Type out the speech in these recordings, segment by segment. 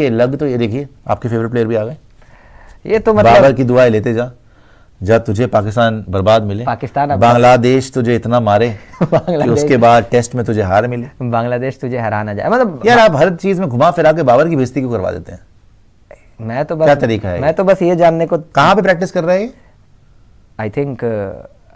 ये लग तो ये देखिए आपके फेवरेट प्लेयर भी आ गए ये तो मतलब बाबर की दुआएं लेते जा जब तुझे पाकिस्तान बर्बाद मिले पाकिस्तान बांग्लादेश तुझे इतना मारे कि उसके बाद टेस्ट में तुझे हार मिले बांग्लादेश तुझे हराना जाए मतलब यार आप हर चीज में घुमा फिरा के बाबर की बेइज्जती क्यों करवा देते हैं मैं तो बस क्या तरीका है मैं तो बस ये जानने को कहां पे प्रैक्टिस कर रहे हैं आई थिंक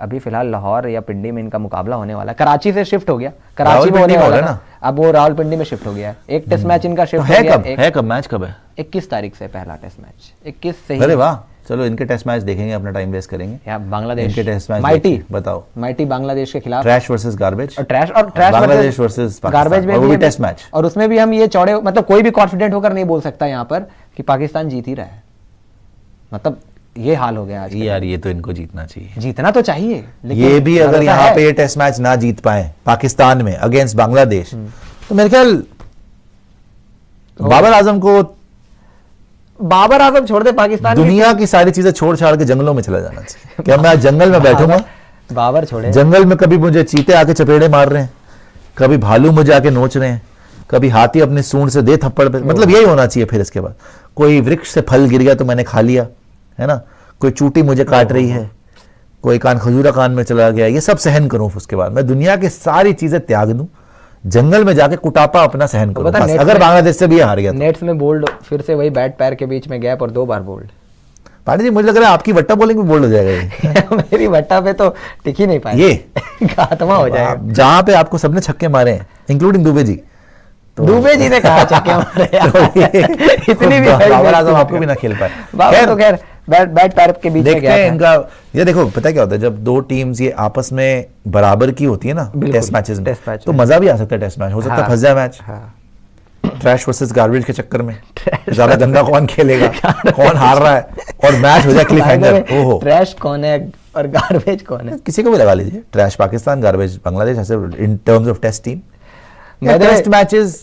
अभी फिलहाल लाहौर या पिंडी में इनका मुकाबला होने वाला है कराची से शिफ्ट हो गया कराची में होने वाला ना अब वो राहुल पिंडी में शिफ्ट हो गया है एक टेस्ट हम्म। मैच इनका शिफ्ट तो है कब है कब मैच कब है इक्कीस तारीख से पहला टेस्ट मैच इक्कीस से ही वाह चलो इनके टेस्ट मैच देखेंगे अपना टाइम वेस्ट करेंगे यहाँ बांग्लादेश के टेस्ट मैच माइटी बताओ माइटी बांग्लादेश के खिलाफ ट्रैश वर्सेस गार्बेज और ट्रैश और ट्रैश बांग्लादेश वर्सेस गार्बेज में भी टेस्ट मैच और उसमें भी हम ये चौड़े मतलब कोई भी कॉन्फिडेंट होकर नहीं बोल सकता यहाँ पर कि पाकिस्तान जीत ही रहा है मतलब ये हाल हो गया आज यार ये तो इनको जीतना चाहिए जीतना तो चाहिए लेकिन ये भी अगर यहाँ पे टेस्ट मैच ना जीत पाए पाकिस्तान में अगेंस्ट बांग्लादेश हम्म। तो मेरे ख्याल बाबर आजम को बाबर आजम छोड़ दे पाकिस्तान दुनिया की सारी चीजें छोड़ छाड़ के जंगलों में चला जाना चाहिए क्या मैं जंगल में बैठूंगा बाबर छोड़े जंगल में कभी मुझे चीते आके चपेड़े मार रहे हैं कभी भालू मुझे आके नोच रहे हैं कभी हाथी अपने सूंड से दे थप्पड़ पे मतलब यही होना चाहिए फिर इसके बाद कोई वृक्ष से फल गिर गया तो मैंने खा लिया है ना कोई चूटी मुझे काट हाँ, रही हाँ, है हाँ। कोई कान खजूरा कान में चला गया ये सब सहन करूँ उसके बाद मैं दुनिया की सारी चीज़ें त्याग दूँ जंगल में जाके कुटापा अपना सहन करो बस अगर बांग्लादेश से भी हार गया नेट्स तो। में बोल्ड फिर से वही बैट पैर के बीच में गैप और दो बार बोल्ड पांडे जी मुझे लग रहा है आपकी वट्टा बोलिंग भी बोल्ड हो जाएगा मेरी वट्टा पे तो टिक ही नहीं पाए ये खात्मा हो जाएगा जहां पे आपको सबने छक्के मारे हैं इंक्लूडिंग दुबे जी तो दुबे जी ने कहा छक्के मारे तो इतनी भी आपको भी ना खेल पाए तो खैर बैट बैट पैरप के बीच देखते हैं इनका ये देखो पता क्या होता है जब दो टीम्स ये आपस में बराबर की होती है ना टेस्ट मैचेस में मैच तो मजा भी आ सकता है टेस्ट मैच हो सकता है हाँ, फंस जाए मैच ट्रैश वर्सेस गार्बेज के चक्कर में ज्यादा गंदा कौन खेलेगा कौन हार रहा है और मैच हो जाए क्लिफ हैंगर ओहो ट्रैश कौन है और गार्बेज कौन है किसी को भी लगा लीजिए trash Pakistan garbage Bangladesh in terms of test team test matches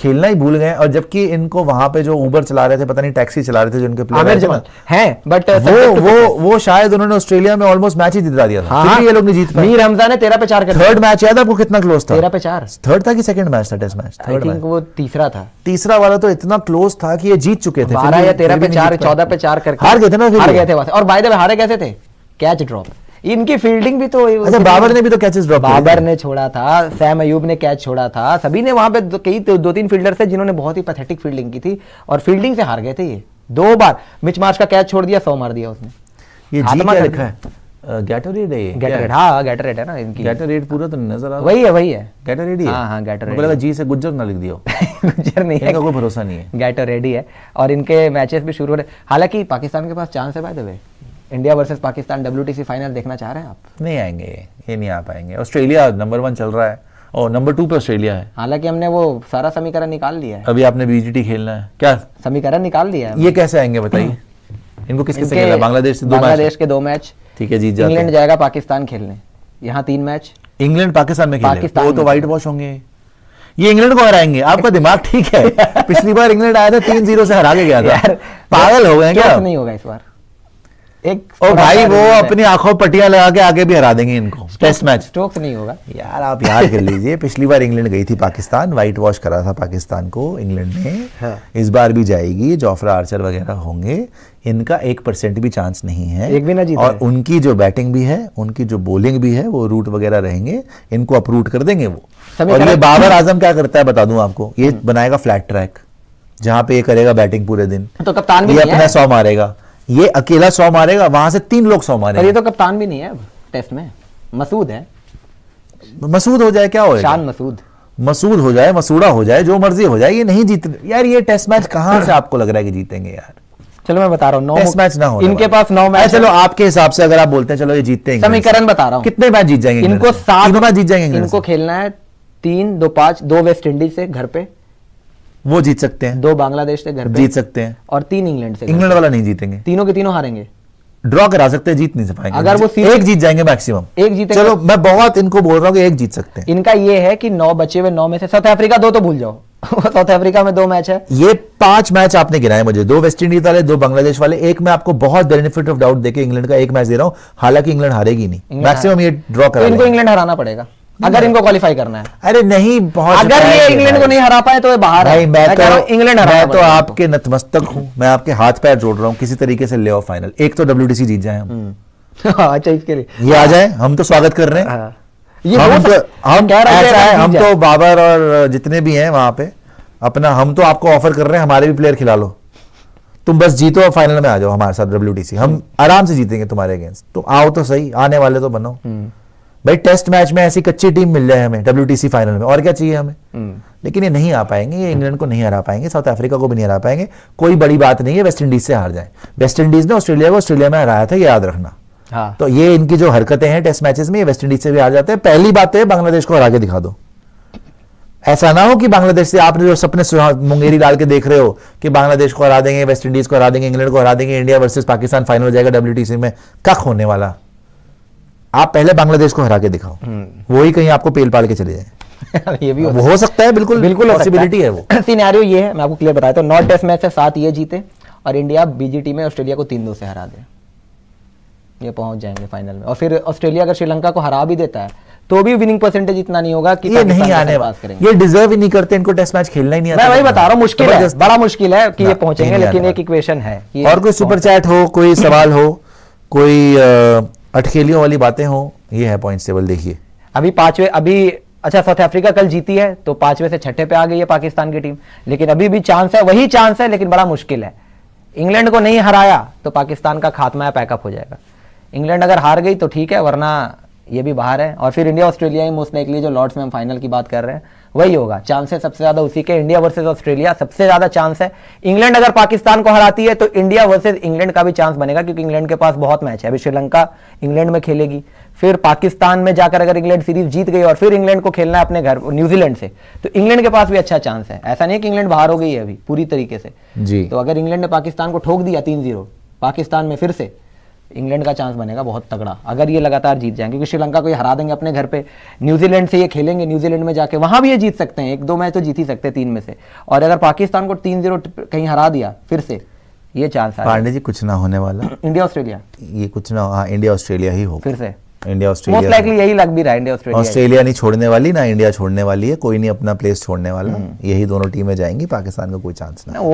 खेलना ही भूल गए और जबकि इनको वहां पे जो उबर चला रहे थे पता नहीं टैक्सी चला रहे थे जो इनके प्लेयर हैं बट uh, वो वो वो शायद उन्होंने ऑस्ट्रेलिया में ऑलमोस्ट मैच ही जिता दिया था हाँ, फिर ये लोग ने जीत पाए मीर हमजा ने तेरह पे चार थर्ड मैच याद आपको कितना क्लोज था तेरह पे चार थर्ड था कि सेकंड मैच था टेस्ट मैच आई थिंक वो तीसरा था तीसरा वाला तो इतना क्लोज था कि ये जीत चुके थे बारह या तेरह पे चार चौदह पे चार करके हार गए थे ना हार गए थे और बाय द वे हारे कैसे थे कैच ड्रॉप इनकी फील्डिंग भी तो अच्छा बाबर ने भी तो कैचेस ड्रॉप बाबर ने छोड़ा था सैम अयूब ने कैच छोड़ा था सभी ने वहां पे कई दो तीन फील्डर थे जिन्होंने बहुत ही पैथेटिक फील्डिंग की थी और फील्डिंग से हार गए थे ये दो बार मिच मार्च का कैच छोड़ दिया सौ मार दिया उसने ये जी क्या लिखा है है है ना इनकी पूरा तो नजर आ वही है वही है ही जी हाँ, हाँ, से गुज्जर ना लिख दियो गुज्जर नहीं है कोई भरोसा नहीं है गैटोरेड ही है और इनके मैचेस भी शुरू हो रहे हालांकि पाकिस्तान के पास चांस है by the way India versus Pakistan W final देखना चाह रहे हैं आप नहीं आएंगे ये नहीं आ पाएंगे ऑस्ट्रेलिया नंबर वन चल रहा है और नंबर टू पे ऑस्ट्रेलिया है हालांकि हमने वो सारा समीकरण निकाल लिया है अभी आपने बीजेटी खेलना है क्या समीकरण निकाल दिया है ये कैसे आएंगे बताइए इनको किसके से खेलना बांग्लादेश से दो बांग्लादेश के दो मैच ठीक है जी जाते इंग्लैंड जाएगा पाकिस्तान खेलने यहाँ तीन मैच इंग्लैंड पाकिस्तान में खेले वो तो व्हाइट वॉश होंगे ये इंग्लैंड को हराएंगे आपका दिमाग ठीक है पिछली बार इंग्लैंड आया था तीन जीरो से हरा के गया था पागल हो गए क्या नहीं होगा इस बार एक ओ भाई वो अपनी आंखों पटियां लगा के आगे भी हरा देंगे इनको टेस्ट मैच स्टोक्स नहीं होगा यार आप याद कर लीजिए पिछली बार इंग्लैंड गई थी पाकिस्तान व्हाइट वॉश करा था पाकिस्तान को इंग्लैंड ने हाँ। इस बार भी जाएगी जोफ्रा आर्चर वगैरह होंगे इनका एक परसेंट भी चांस नहीं है एक भी ना जीते और उनकी जो बैटिंग भी है उनकी जो बोलिंग भी है वो रूट वगैरह रहेंगे इनको अपरूट कर देंगे वो और ये बाबर आजम क्या करता है बता दू आपको ये हम्म। बनाएगा फ्लैट ट्रैक जहां पे ये करेगा बैटिंग पूरे दिन तो कप्तान भी ये अपना सौ मारेगा ये अकेला सौ मारेगा वहां से तीन लोग सौ मारे ये तो कप्तान भी नहीं है टेस्ट में मसूद है मसूद हो जाए क्या हो शान मसूद मसूद हो जाए मसूड़ा हो जाए जो मर्जी हो जाए ये नहीं जीत यार ये टेस्ट मैच कहा से आपको लग रहा है कि जीतेंगे यार चलो मैं बता रहा हूँ नौ मैच ना हो इनके पास नौ मैच चलो आपके हिसाब से अगर आप बोलते हैं चलो ये जीतते हैं समीकरण बता रहा हूँ कितने मैच जीत जाएंगे इनको सात मैच जीत जाएंगे इनको खेलना है तीन दो पांच दो वेस्ट इंडीज से घर पे वो जीत सकते हैं दो बांग्लादेश से घर जीत सकते हैं और तीन इंग्लैंड से इंग्लैंड वाला नहीं जीतेंगे तीनों के तीनों हारेंगे ड्रॉ करा सकते हैं जीत नहीं पाएंगे अगर वो एक जीत जाएंगे मैक्सिमम एक जीत चलो मैं बहुत इनको बोल रहा हूँ एक जीत सकते हैं इनका ये है कि नौ बचे हुए नौ में से साउथ अफ्रीका दो तो भूल जाओ साउथ अफ्रीका में दो मैच है ये पांच मैच आपने गिराए मुझे दो वेस्ट इंडीज वाले दो बांग्लादेश वाले एक मैं आपको बहुत बेनिफिट ऑफ डाउट देके इंग्लैंड का एक मैच दे रहा हूँ हालांकि इंग्लैंड हारेगी नहीं मैक्सिमम ये ड्रॉ कर इनको इंग्लैंड हराना पड़ेगा अगर इनको क्वालिफाई करना है अरे नहीं बहुत अगर ये इंग्लैंड को नहीं हरा पाए तो ये बाहर है मैं तो इंग्लैंड हरा तो आपके नतमस्तक हूँ मैं आपके हाथ पैर जोड़ रहा हूँ किसी तरीके से ले ऑफ फाइनल एक तो डब्ल्यू जीत जाए हम हम्म। हाँ, अच्छा इसके लिए ये आ जाए हम तो स्वागत कर रहे हैं हाँ। ये हम तो हम कह रहे हैं हम तो बाबर और जितने भी हैं वहां पे अपना हम तो आपको ऑफर कर रहे हैं हमारे भी प्लेयर खिला लो तुम बस जीतो और फाइनल में आ जाओ हमारे साथ डब्ल्यू हम आराम से जीतेंगे तुम्हारे अगेंस्ट तुम आओ तो सही आने वाले तो बनो हम्म। भाई टेस्ट मैच में ऐसी कच्ची टीम मिल जाए हमें डब्ल्यू फाइनल में और क्या चाहिए हमें हम्म। लेकिन ये नहीं आ पाएंगे ये इंग्लैंड को नहीं हरा पाएंगे साउथ अफ्रीका को भी नहीं हरा पाएंगे कोई बड़ी बात नहीं है वेस्ट इंडीज से हार जाए वेस्ट इंडीज ने ऑस्ट्रेलिया को ऑस्ट्रेलिया में हराया था याद रखना हाँ। तो ये इनकी जो हरकतें हैं टेस्ट मैचेस में ये वेस्ट इंडीज से भी हार जाते हैं पहली बात है तो बांग्लादेश को हरा के दिखा दो ऐसा ना हो कि बांग्लादेश से आपने जो सपने मुंगेरी डाल के देख रहे हो कि बांग्लादेश को हरा देंगे वेस्ट इंडीज को हरा देंगे इंग्लैंड को हरा देंगे इंडिया वर्सेस पाकिस्तान फाइनल हो जाएगा डब्ल्यू में कख होने वाला आप पहले बांग्लादेश को हरा के दिखाओ हम्म। वही कहीं आपको पेल पाल के चले जाए ये भी हो, सकता है बिल्कुल बिल्कुल पॉसिबिलिटी है वो सीनारियो ये है मैं आपको क्लियर बताया था नॉर्थ टेस्ट मैच है सात ये जीते और इंडिया बीजेटी में ऑस्ट्रेलिया को तीन दो से हरा दे ये पहुंच जाएंगे फाइनल में और फिर ऑस्ट्रेलिया अगर श्रीलंका को हरा भी देता है तो भी विनिंग परसेंटेज इतना नहीं होगा कि ये नहीं आने बात करेंगे ये डिजर्व ही नहीं करते इनको टेस्ट मैच खेलना ही नहीं आता मैं वही बता रहा हूँ मुश्किल है बड़ा मुश्किल है कि ये पहुंचेंगे लेकिन एक इक्वेशन है और कोई सुपर चैट हो कोई सवाल हो कोई अटकेलियों वाली बातें हो ये है पॉइंट टेबल देखिए अभी पांचवे अभी अच्छा साउथ अफ्रीका कल जीती है तो पांचवे से छठे पे आ गई है पाकिस्तान की टीम लेकिन अभी भी चांस है वही चांस है लेकिन बड़ा मुश्किल है इंग्लैंड को नहीं हराया तो पाकिस्तान का खात्मा या पैकअप हो जाएगा इंग्लैंड अगर हार गई तो ठीक है वरना ये भी बाहर है और फिर इंडिया ऑस्ट्रेलिया ही मोस्ट लाइकली जो लॉर्ड्स में हम फाइनल की बात कर रहे हैं वही होगा चांसेस सबसे ज्यादा उसी के इंडिया वर्सेज ऑस्ट्रेलिया सबसे ज्यादा चांस है इंग्लैंड अगर पाकिस्तान को हराती है तो इंडिया वर्सेज इंग्लैंड का भी चांस बनेगा क्योंकि इंग्लैंड के पास बहुत मैच है अभी श्रीलंका इंग्लैंड में खेलेगी फिर पाकिस्तान में जाकर अगर इंग्लैंड सीरीज जीत गई और फिर इंग्लैंड को खेलना है अपने घर न्यूजीलैंड से तो इंग्लैंड के पास भी अच्छा चांस है ऐसा नहीं है कि इंग्लैंड बाहर हो गई है अभी पूरी तरीके से जी तो अगर इंग्लैंड ने पाकिस्तान को ठोक दिया तीन जीरो पाकिस्तान में फिर से इंग्लैंड का चांस बनेगा बहुत तगड़ा अगर ये लगातार जीत जाएंगे क्योंकि श्रीलंका को ये हरा देंगे अपने घर पे न्यूजीलैंड से ये खेलेंगे न्यूजीलैंड में जाके वहाँ भी ये जीत सकते हैं एक दो मैच तो जीत ही सकते हैं तीन में से और अगर पाकिस्तान को तीन जीरो कहीं हरा दिया फिर से ये चांस पांडे जी कुछ ना होने वाला इंडिया ऑस्ट्रेलिया ये कुछ ना हाँ इंडिया ऑस्ट्रेलिया ही हो फिर से इंडिया ऑस्ट्रेलिया मोस्ट लाइकली यही लग भी रहा है इंडिया ऑस्ट्रेलिया ऑस्ट्रेलिया नहीं छोड़ने वाली ना इंडिया छोड़ने वाली है कोई नहीं अपना प्लेस छोड़ने वाला हम्म। यही दोनों टीमें जाएंगी पाकिस्तान का कोई चांस नहीं